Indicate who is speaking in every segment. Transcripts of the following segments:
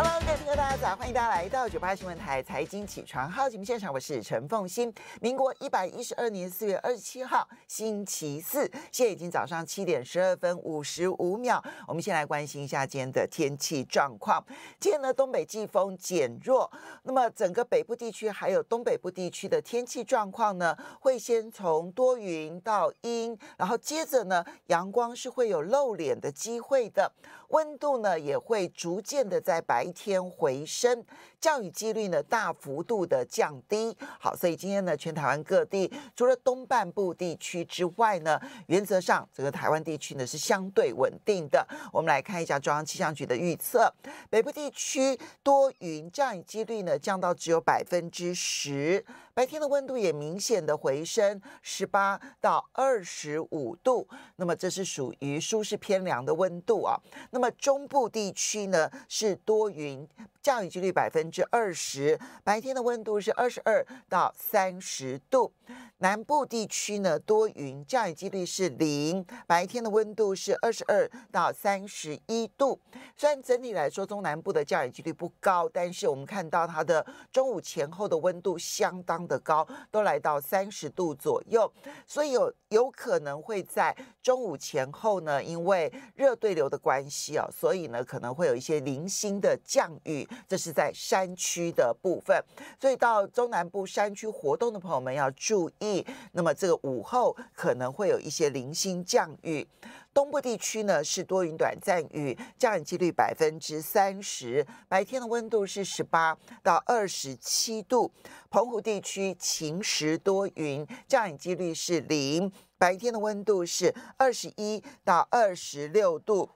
Speaker 1: Hello，各位朋友大家早，欢迎大家来到九八新闻台财经起床号节目现场，我是陈凤欣。民国一百一十二年四月二十七号，星期四，现在已经早上七点十二分五十五秒。我们先来关心一下今天的天气状况。今天呢，东北季风减弱，那么整个北部地区还有东北部地区的天气状况呢，会先从多云到阴，然后接着呢，阳光是会有露脸的机会的。温度呢也会逐渐的在白天回升，降雨几率呢大幅度的降低。好，所以今天呢，全台湾各地除了东半部地区之外呢，原则上整个台湾地区呢是相对稳定的。我们来看一下中央气象局的预测，北部地区多云，降雨几率呢降到只有百分之十。白天的温度也明显的回升，十八到二十五度，那么这是属于舒适偏凉的温度啊。那么中部地区呢是多云。降雨几率百分之二十，白天的温度是二十二到三十度。南部地区呢多云，降雨几率是零，白天的温度是二十二到三十一度。虽然整体来说中南部的降雨几率不高，但是我们看到它的中午前后的温度相当的高，都来到三十度左右。所以有有可能会在中午前后呢，因为热对流的关系哦，所以呢可能会有一些零星的降雨。这是在山区的部分，所以到中南部山区活动的朋友们要注意。那么这个午后可能会有一些零星降雨。东部地区呢是多云短暂雨，降雨几率百分之三十，白天的温度是十八到二十七度。澎湖地区晴时多云，降雨几率是零，白天的温度是二十一到二十六度。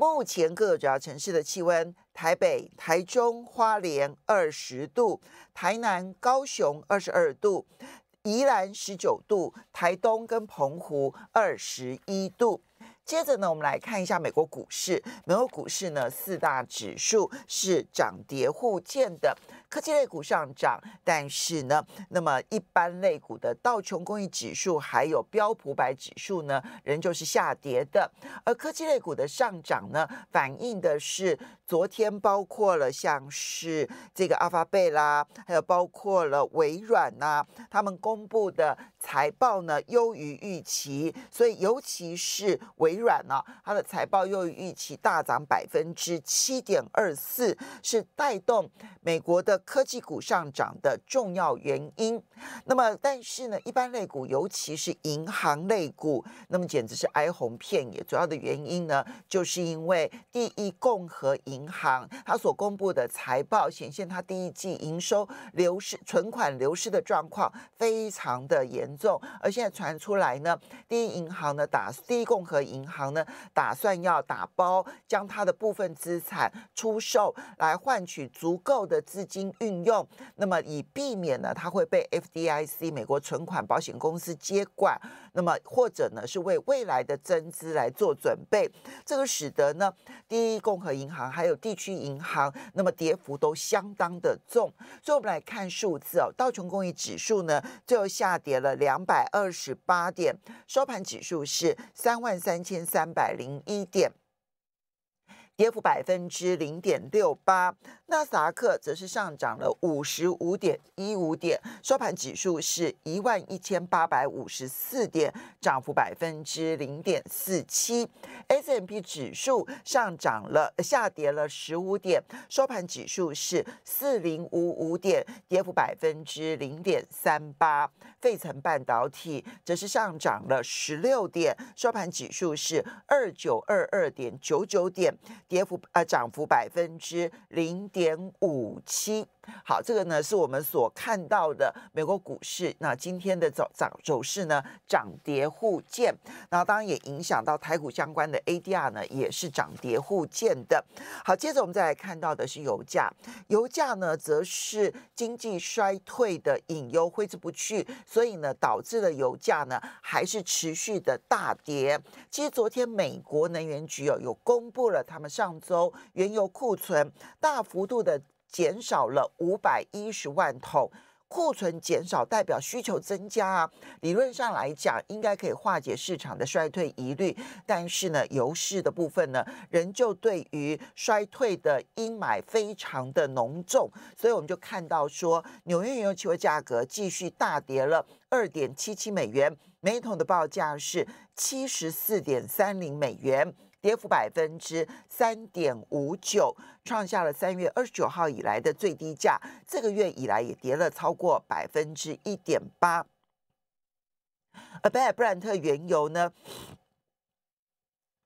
Speaker 1: 目前各主要城市的气温：台北、台中、花莲二十度，台南、高雄二十二度，宜兰十九度，台东跟澎湖二十一度。接着呢，我们来看一下美国股市。美国股市呢，四大指数是涨跌互见的，科技类股上涨，但是呢，那么一般类股的道琼工业指数还有标普百指数呢，仍旧是下跌的。而科技类股的上涨呢，反映的是昨天包括了像是这个阿法贝拉，还有包括了微软呐，他们公布的。财报呢优于预期，所以尤其是微软呢，它的财报优于预期大涨百分之七点二四，是带动美国的科技股上涨的重要原因。那么，但是呢，一般类股，尤其是银行类股，那么简直是哀鸿遍野。主要的原因呢，就是因为第一共和银行它所公布的财报，显现它第一季营收流失、存款流失的状况非常的严。重，而现在传出来呢，第一银行呢，打第一共和银行呢，打算要打包将它的部分资产出售，来换取足够的资金运用，那么以避免呢，它会被 FDIC 美国存款保险公司接管，那么或者呢，是为未来的增资来做准备，这个使得呢，第一共和银行还有地区银行，那么跌幅都相当的重，所以我们来看数字哦，道琼工业指数呢，最后下跌了。两百二十八点，收盘指数是三万三千三百零一点。跌幅百分之零点六八，纳斯达克则是上涨了五十五点一五点，收盘指数是一万一千八百五十四点，涨幅百分之零点四七。S M P 指数上涨了，下跌了十五点，收盘指数是四零五五点，跌幅百分之零点三八。费城半导体则是上涨了十六点，收盘指数是二九二二点九九点。跌幅呃，涨幅百分之零点五七。好，这个呢是我们所看到的美国股市，那今天的走涨走势呢，涨跌互见，那当然也影响到台股相关的 ADR 呢，也是涨跌互见的。好，接着我们再来看到的是油价，油价呢，则是经济衰退的隐忧挥之不去，所以呢，导致了油价呢还是持续的大跌。其实昨天美国能源局哦，有公布了他们上周原油库存大幅度的。减少了五百一十万桶，库存减少代表需求增加啊，理论上来讲应该可以化解市场的衰退疑虑，但是呢，油市的部分呢，仍旧对于衰退的阴霾非常的浓重，所以我们就看到说，纽约原油期货价格继续大跌了二点七七美元，每桶的报价是七十四点三零美元。跌幅百分之三点五九，创下了三月二十九号以来的最低价。这个月以来也跌了超过百分之一点八。而贝尔布兰特原油呢，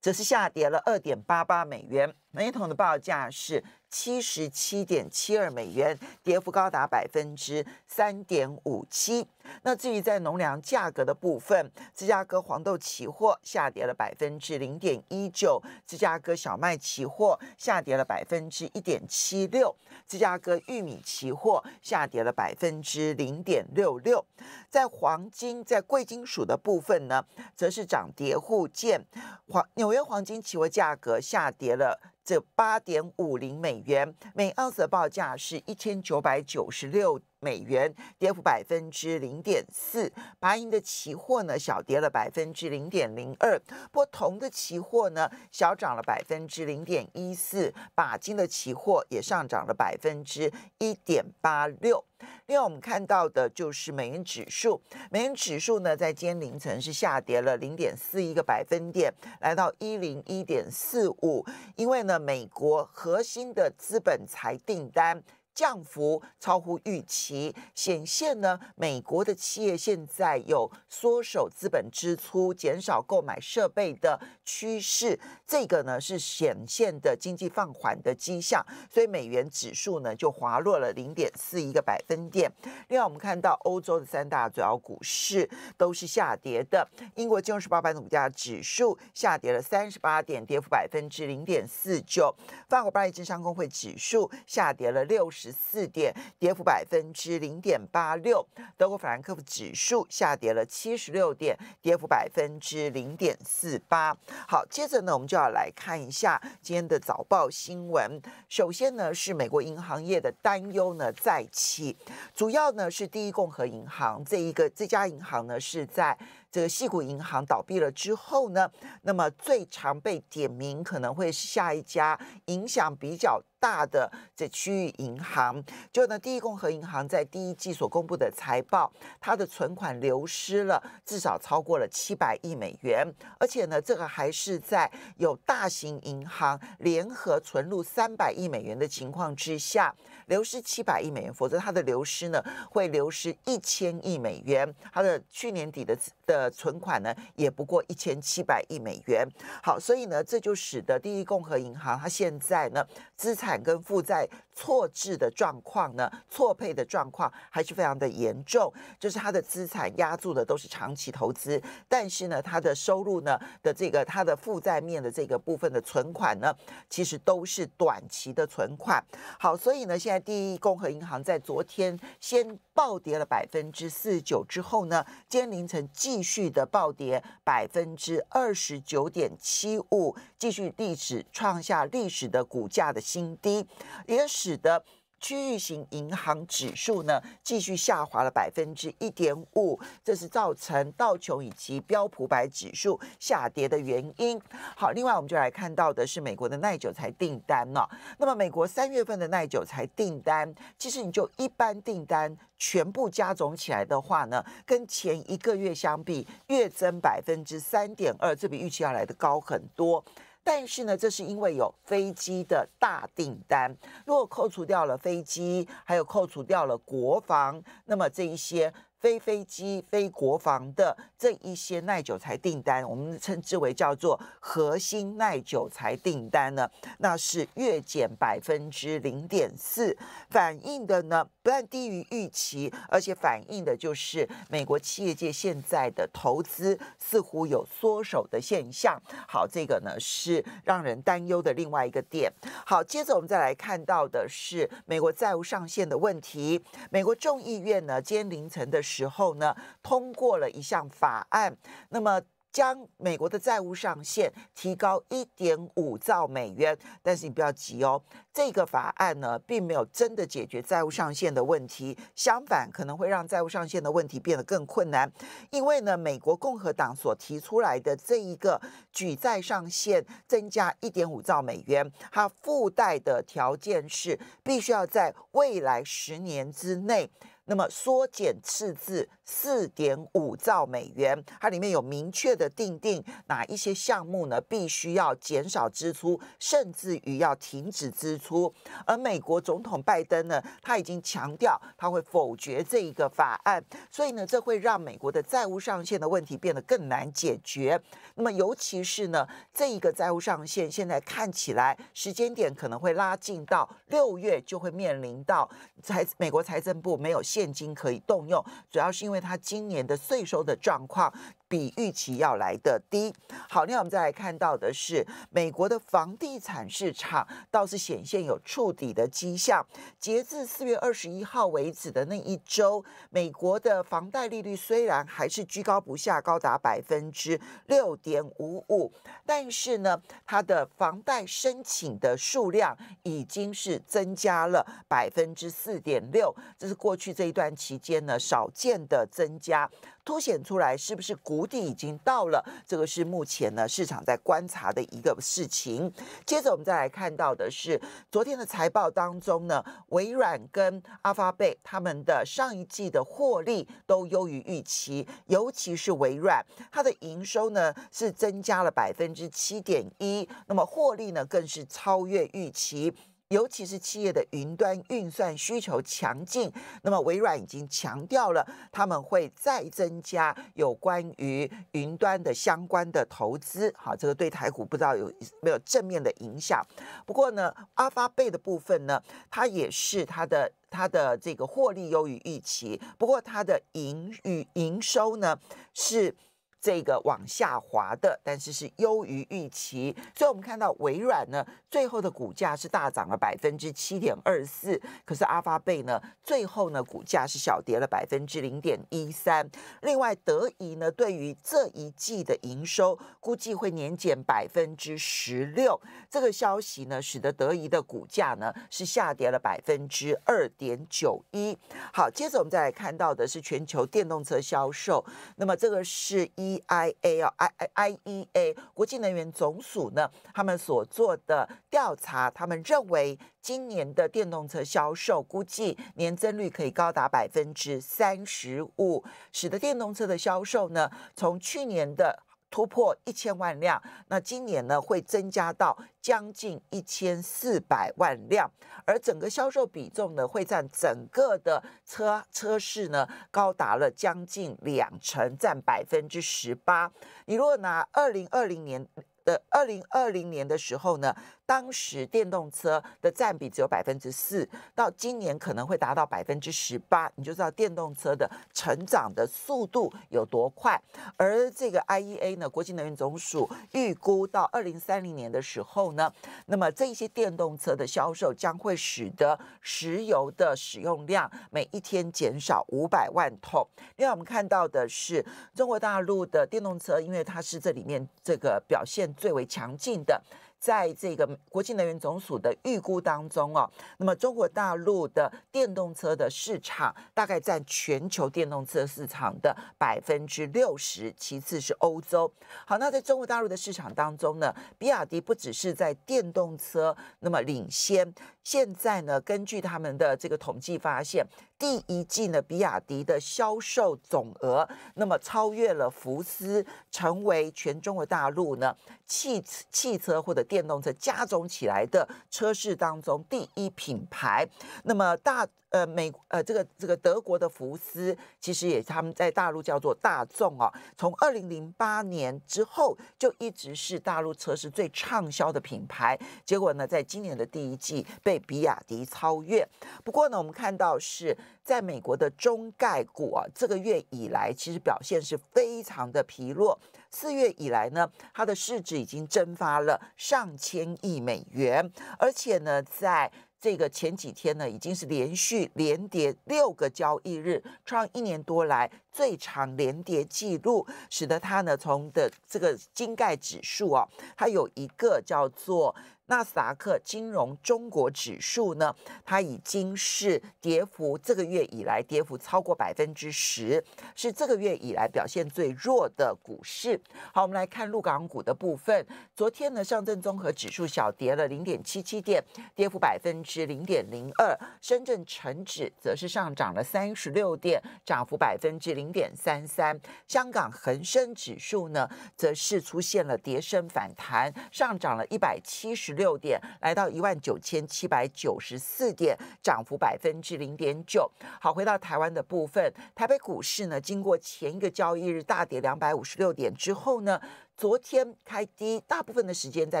Speaker 1: 则是下跌了二点八八美元。美桶的报价是七十七点七二美元，跌幅高达百分之三点五七。那至于在农粮价格的部分，芝加哥黄豆期货下跌了百分之零点一九，芝加哥小麦期货下跌了百分之一点七六，芝加哥玉米期货下跌了百分之零点六六。在黄金，在贵金属的部分呢，则是涨跌互见，黄纽约黄金期货价格下跌了。这八点五零美元每盎司的报价是一千九百九十六。美元跌幅百分之零点四，白银的期货呢小跌了百分之零点零二，不铜的期货呢小涨了百分之零点一四，钯金的期货也上涨了百分之一点八六。另外，我们看到的就是美元指数，美元指数呢在今天凌晨是下跌了零点四一个百分点，来到一零一点四五。因为呢，美国核心的资本财订单。降幅超乎预期，显现呢美国的企业现在有缩手资本支出、减少购买设备的趋势，这个呢是显现的经济放缓的迹象，所以美元指数呢就滑落了零点四一个百分点。另外，我们看到欧洲的三大主要股市都是下跌的，英国金融时报板股价指数下跌了三十八点，跌幅百分之零点四九；法国巴黎经商工会指数下跌了六十。十四点，跌幅百分之零点八六。德国法兰克福指数下跌了七十六点，跌幅百分之零点四八。好，接着呢，我们就要来看一下今天的早报新闻。首先呢，是美国银行业的担忧呢再起，主要呢是第一共和银行这一个这家银行呢是在。这个细谷银行倒闭了之后呢，那么最常被点名可能会是下一家影响比较大的这区域银行，就呢第一共和银行在第一季所公布的财报，它的存款流失了至少超过了七百亿美元，而且呢这个还是在有大型银行联合存入三百亿美元的情况之下流失七百亿美元，否则它的流失呢会流失一千亿美元，它的去年底的。的存款呢，也不过一千七百亿美元。好，所以呢，这就使得第一共和银行它现在呢，资产跟负债错置的状况呢，错配的状况还是非常的严重。就是它的资产压住的都是长期投资，但是呢，它的收入呢的这个它的负债面的这个部分的存款呢，其实都是短期的存款。好，所以呢，现在第一共和银行在昨天先。暴跌了百分之四九之后呢，今天凌晨继续的暴跌百分之二十九点七五，继续历史创下历史的股价的新低，也使得。区域型银行指数呢继续下滑了百分之一点五，这是造成道琼以及标普百指数下跌的原因。好，另外我们就来看到的是美国的耐久材订单呢。那么美国三月份的耐久材订单，其实你就一般订单全部加总起来的话呢，跟前一个月相比，月增百分之三点二，这比预期要来的高很多。但是呢，这是因为有飞机的大订单。如果扣除掉了飞机，还有扣除掉了国防，那么这一些非飞机、非国防的这一些耐久材订单，我们称之为叫做核心耐久材订单呢，那是月减百分之零点四，反映的呢。不但低于预期，而且反映的就是美国企业界现在的投资似乎有缩手的现象。好，这个呢是让人担忧的另外一个点。好，接着我们再来看到的是美国债务上限的问题。美国众议院呢，今天凌晨的时候呢，通过了一项法案。那么将美国的债务上限提高一点五兆美元，但是你不要急哦。这个法案呢，并没有真的解决债务上限的问题，相反，可能会让债务上限的问题变得更困难。因为呢，美国共和党所提出来的这一个举债上限增加一点五兆美元，它附带的条件是必须要在未来十年之内。那么缩减赤字四点五兆美元，它里面有明确的定定哪一些项目呢？必须要减少支出，甚至于要停止支出。而美国总统拜登呢，他已经强调他会否决这一个法案，所以呢，这会让美国的债务上限的问题变得更难解决。那么，尤其是呢，这一个债务上限现在看起来时间点可能会拉近到六月，就会面临到财美国财政部没有。现金可以动用，主要是因为它今年的税收的状况。比预期要来的低。好，那我们再来看到的是，美国的房地产市场倒是显现有触底的迹象。截至四月二十一号为止的那一周，美国的房贷利率虽然还是居高不下，高达百分之六点五五，但是呢，它的房贷申请的数量已经是增加了百分之四点六，这是过去这一段期间呢少见的增加。凸显出来是不是谷底已经到了？这个是目前呢市场在观察的一个事情。接着我们再来看到的是昨天的财报当中呢，微软跟阿发贝他们的上一季的获利都优于预期，尤其是微软，它的营收呢是增加了百分之七点一，那么获利呢更是超越预期。尤其是企业的云端运算需求强劲，那么微软已经强调了他们会再增加有关于云端的相关的投资。好，这个对台股不知道有没有正面的影响。不过呢，阿发贝的部分呢，它也是它的它的这个获利优于预期，不过它的盈与营收呢是。这个往下滑的，但是是优于预期，所以我们看到微软呢，最后的股价是大涨了百分之七点二四，可是阿发贝呢，最后呢股价是小跌了百分之零点一三。另外，德仪呢对于这一季的营收估计会年减百分之十六，这个消息呢使得德仪的股价呢是下跌了百分之二点九一。好，接着我们再来看到的是全球电动车销售，那么这个是一。EIA i I E A 国际能源总署呢，他们所做的调查，他们认为今年的电动车销售估计年增率可以高达百分之三十五，使得电动车的销售呢，从去年的。突破一千万辆，那今年呢会增加到将近一千四百万辆，而整个销售比重呢，会占整个的车车市呢，高达了将近两成，占百分之十八。你如果拿二零二零年的二零二零年的时候呢？当时电动车的占比只有百分之四，到今年可能会达到百分之十八，你就知道电动车的成长的速度有多快。而这个 IEA 呢，国际能源总署预估到二零三零年的时候呢，那么这一些电动车的销售将会使得石油的使用量每一天减少五百万桶。另外，我们看到的是中国大陆的电动车，因为它是这里面这个表现最为强劲的。在这个国际能源总署的预估当中哦，那么中国大陆的电动车的市场大概占全球电动车市场的百分之六十，其次是欧洲。好，那在中国大陆的市场当中呢，比亚迪不只是在电动车那么领先，现在呢，根据他们的这个统计发现。第一季呢，比亚迪的销售总额那么超越了福斯，成为全中国大陆呢汽汽车或者电动车加总起来的车市当中第一品牌。那么大。呃，美呃，这个这个德国的福斯，其实也他们在大陆叫做大众啊，从二零零八年之后就一直是大陆车市最畅销的品牌。结果呢，在今年的第一季被比亚迪超越。不过呢，我们看到是在美国的中概股啊，这个月以来其实表现是非常的疲弱。四月以来呢，它的市值已经蒸发了上千亿美元，而且呢，在这个前几天呢，已经是连续连跌六个交易日，创一年多来最长连跌记录，使得它呢从的这个金盖指数啊，它有一个叫做。纳斯达克金融中国指数呢？它已经是跌幅这个月以来跌幅超过百分之十，是这个月以来表现最弱的股市。好，我们来看陆港股的部分。昨天呢，上证综合指数小跌了零点七七点，跌幅百分之零点零二；深圳成指则是上涨了三十六点，涨幅百分之零点三三。香港恒生指数呢，则是出现了跌升反弹，上涨了一百七十六。六点来到一万九千七百九十四点，涨幅百分之零点九。好，回到台湾的部分，台北股市呢，经过前一个交易日大跌两百五十六点之后呢。昨天开低，大部分的时间在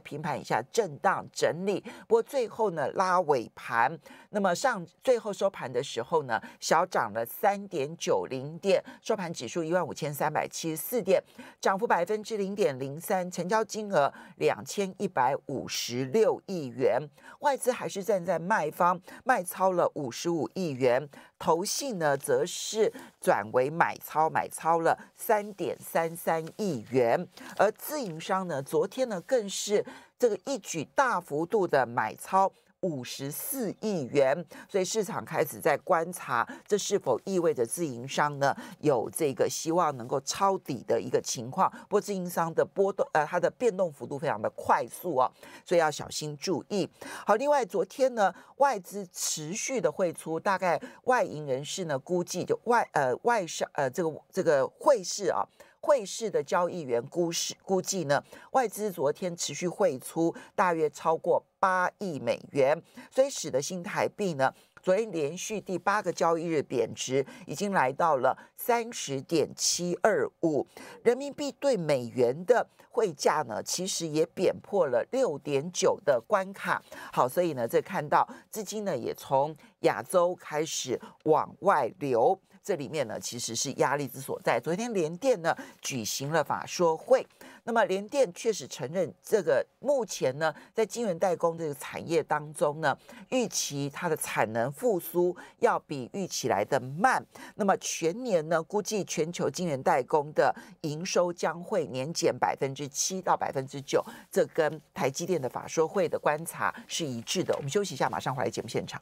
Speaker 1: 平盘以下震荡整理。不过最后呢，拉尾盘，那么上最后收盘的时候呢，小涨了三点九零点，收盘指数一万五千三百七十四点，涨幅百分之零点零三，成交金额两千一百五十六亿元，外资还是站在卖方，卖超了五十五亿元，投信呢则是转为买超，买超了三点三三亿元，而。自营商呢，昨天呢更是这个一举大幅度的买超五十四亿元，所以市场开始在观察这是否意味着自营商呢有这个希望能够抄底的一个情况。不过自营商的波动呃，它的变动幅度非常的快速哦，所以要小心注意。好，另外昨天呢外资持续的汇出，大概外银人士呢估计就外呃外商呃这个这个汇市啊。汇市的交易员估是估计呢，外资昨天持续汇出，大约超过八亿美元，所以使得新台币呢。昨天连续第八个交易日贬值，已经来到了三十点七二五人民币对美元的汇价呢，其实也贬破了六点九的关卡。好，所以呢，这看到资金呢也从亚洲开始往外流，这里面呢其实是压力之所在。昨天联电呢举行了法说会。那么联电确实承认，这个目前呢，在晶圆代工这个产业当中呢，预期它的产能复苏要比预期来的慢。那么全年呢，估计全球晶圆代工的营收将会年减百分之七到百分之九，这跟台积电的法说会的观察是一致的。我们休息一下，马上回来节目现场。